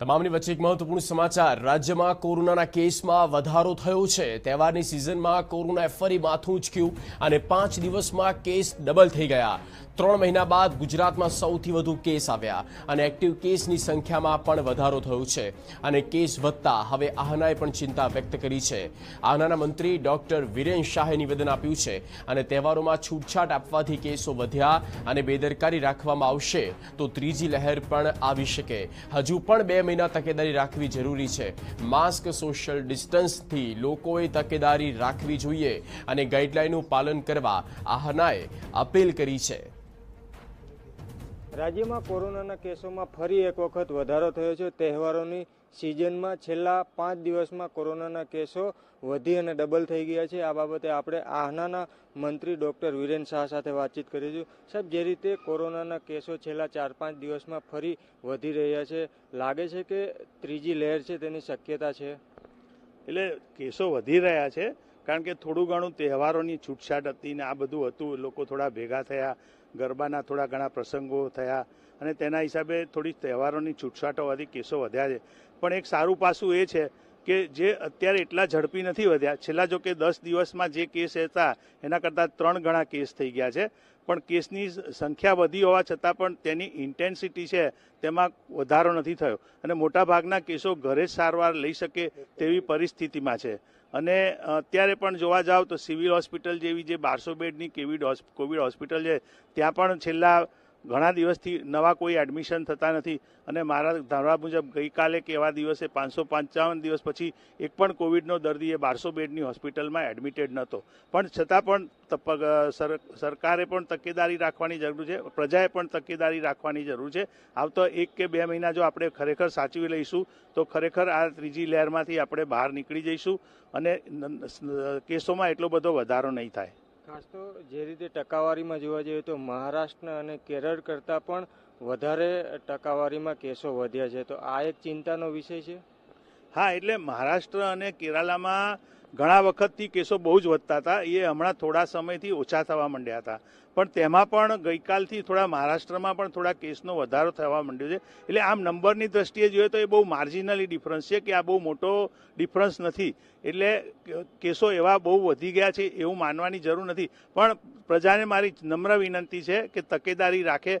તમામની વચ્ચે એક મહત્વપૂર્ણ સમાચાર રાજ્યમાં કોરોનાના કેસમાં વધારો થયો છે તહેવારની સિઝનમાં કોરોનાએ ફરી માથું ઉચક્યું અને પાંચ દિવસમાં કેસ ડબલ થઈ ગયા ત્રણ મહિના બાદ ગુજરાતમાં સૌથી વધુ કેસ આવ્યા અને એક્ટિવ કેસની સંખ્યામાં પણ વધારો થયો છે અને કેસ વધતા હવે આહનાએ પણ ચિંતા વ્યક્ત કરી છે આહનાના મંત્રી ડોક્ટર વિરેન શાહે નિવેદન આપ્યું છે અને તહેવારોમાં છૂટછાટ આપવાથી કેસો વધ્યા અને બેદરકારી રાખવામાં આવશે તો ત્રીજી લહેર પણ આવી શકે હજુ પણ બે મહિના તકેદારી રાખવી જરૂરી છે માસ્ક સોશિયલ ડિસ્ટન્સથી લોકોએ તકેદારી રાખવી જોઈએ અને ગાઈડલાઈનનું પાલન કરવા આહનાએ અપીલ કરી છે રાજ્યમાં કોરોનાના કેસોમાં ફરી એક વખત વધારો થયો છે તહેવારોની સિઝનમાં છેલ્લા પાંચ દિવસમાં કોરોનાના કેસો વધી અને ડબલ થઈ ગયા છે આ બાબતે આપણે આહનાના મંત્રી ડૉક્ટર વિરેન શાહ સાથે વાતચીત કરીશું સાહેબ જે રીતે કોરોનાના કેસો છેલ્લા ચાર પાંચ દિવસમાં ફરી વધી રહ્યા છે લાગે છે કે ત્રીજી લહેર છે તેની શક્યતા છે એટલે કેસો વધી રહ્યા છે કારણ કે થોડું ઘણું તહેવારોની છૂટછાટ હતી ને આ બધું હતું લોકો થોડા ભેગા થયા ગરબાના થોડા ઘણા પ્રસંગો થયા અને તેના હિસાબે થોડી તહેવારોની છૂટછાટ હોવાથી કેસો વધ્યા છે પણ એક સારું પાસું એ છે કે જે અત્યારે એટલા ઝડપી નથી વધ્યા છેલ્લા જો કે દસ દિવસમાં જે કેસ હતા એના કરતાં ત્રણ ગણા કેસ થઈ ગયા છે પણ કેસની સંખ્યા વધી હોવા છતાં પણ તેની ઇન્ટેન્સિટી છે તેમાં વધારો નથી થયો અને મોટાભાગના કેસો ઘરે જ સારવાર લઈ શકે તેવી પરિસ્થિતિમાં છે અને અત્યારે પણ જોવા જાવ તો સિવિલ હોસ્પિટલ જેવી જે બારસો બેડની કેવિડ કોવિડ હોસ્પિટલ છે ત્યાં પણ છેલ્લા ઘણા દિવસથી નવા કોઈ એડમિશન થતા નથી અને મારા ધારણા મુજબ ગઈકાલે કે એવા દિવસે પાંચસો પંચાવન દિવસ પછી એક પણ કોવિડનો દર્દી એ બારસો બેડની હોસ્પિટલમાં એડમિટેડ નહોતો પણ છતાં પણ સરકારે પણ તકેદારી રાખવાની જરૂર છે પ્રજાએ પણ તકેદારી રાખવાની જરૂર છે આવતો એક કે બે મહિના જો આપણે ખરેખર સાચવી લઈશું તો ખરેખર આ ત્રીજી લહેરમાંથી આપણે બહાર નીકળી જઈશું અને કેસોમાં એટલો બધો વધારો નહીં થાય ખાસ તો જે રીતે ટકાવારીમાં જોવા જઈએ તો મહારાષ્ટ્ર અને કેરળ કરતાં પણ વધારે ટકાવારીમાં કેસો વધ્યા છે તો આ એક ચિંતાનો વિષય છે હા એટલે મહારાષ્ટ્ર અને કેરાલામાં ઘણા વખતથી કેસો બહુ જ વધતા હતા એ હમણાં થોડા સમયથી ઓછા થવા માંડ્યા હતા પણ તેમાં પણ ગઈકાલથી થોડા મહારાષ્ટ્રમાં પણ થોડા કેસનો વધારો થવા માંડ્યો છે એટલે આમ નંબરની દ્રષ્ટિએ જોઈએ તો એ બહુ માર્જિનલી ડિફરન્સ છે કે આ બહુ મોટો ડિફરન્સ નથી એટલે કેસો એવા બહુ વધી ગયા છે એવું માનવાની જરૂર નથી પણ પ્રજાને મારી નમ્ર વિનંતી છે કે તકેદારી રાખે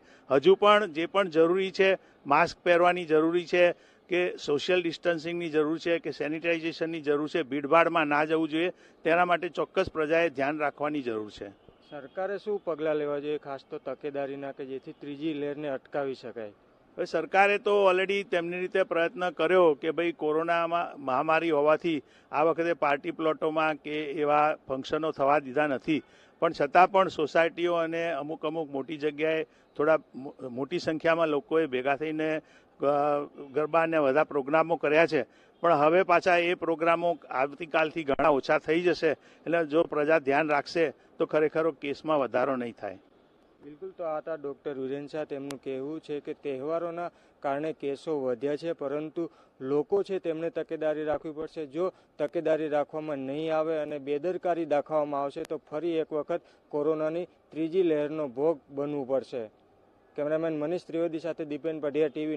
હજુ પણ જે પણ જરૂરી છે માસ્ક પહેરવાની જરૂરી છે કે સોશિયલ ડિસ્ટન્સિંગની જરૂર છે કે સેનિટાઇઝેશનની જરૂર છે ભીડભાડમાં ના જવું જોઈએ તેના માટે ચોક્કસ પ્રજાએ ધ્યાન રાખવાની જરૂર છે સરકારે શું પગલાં લેવા જોઈએ ખાસ તો તકેદારીના કે જેથી ત્રીજી લહેરને અટકાવી શકાય હવે સરકારે તો ઓલરેડી તેમની રીતે પ્રયત્ન કર્યો કે ભાઈ કોરોનામાં મહામારી હોવાથી આ વખતે પાર્ટી પ્લોટોમાં કે એવા ફંક્શનો થવા દીધા નથી પણ છતાં પણ સોસાયટીઓ અને અમુક અમુક મોટી જગ્યાએ થોડા મોટી સંખ્યામાં લોકોએ ભેગા થઈને ગરબાને બધા પ્રોગ્રામો કર્યા છે પણ હવે પાછા એ પ્રોગ્રામો આવતીકાલથી ઘણા ઓછા થઈ જશે એટલે જો પ્રજા ધ્યાન રાખશે તો ખરેખર કેસમાં વધારો નહીં થાય બિલકુલ તો આ ડૉક્ટર યુરેન શાહ તેમનું કહેવું છે કે તહેવારોના કારણે કેસો વધ્યા છે પરંતુ લોકો છે તેમણે તકેદારી રાખવી પડશે જો તકેદારી રાખવામાં નહીં આવે અને બેદરકારી દાખવવામાં આવશે તો ફરી એક વખત કોરોનાની ત્રીજી લહેરનો ભોગ બનવું પડશે કેમેરામેન મનીષ ત્રિવેદી સાથે દીપેન પઢિયા ટીવી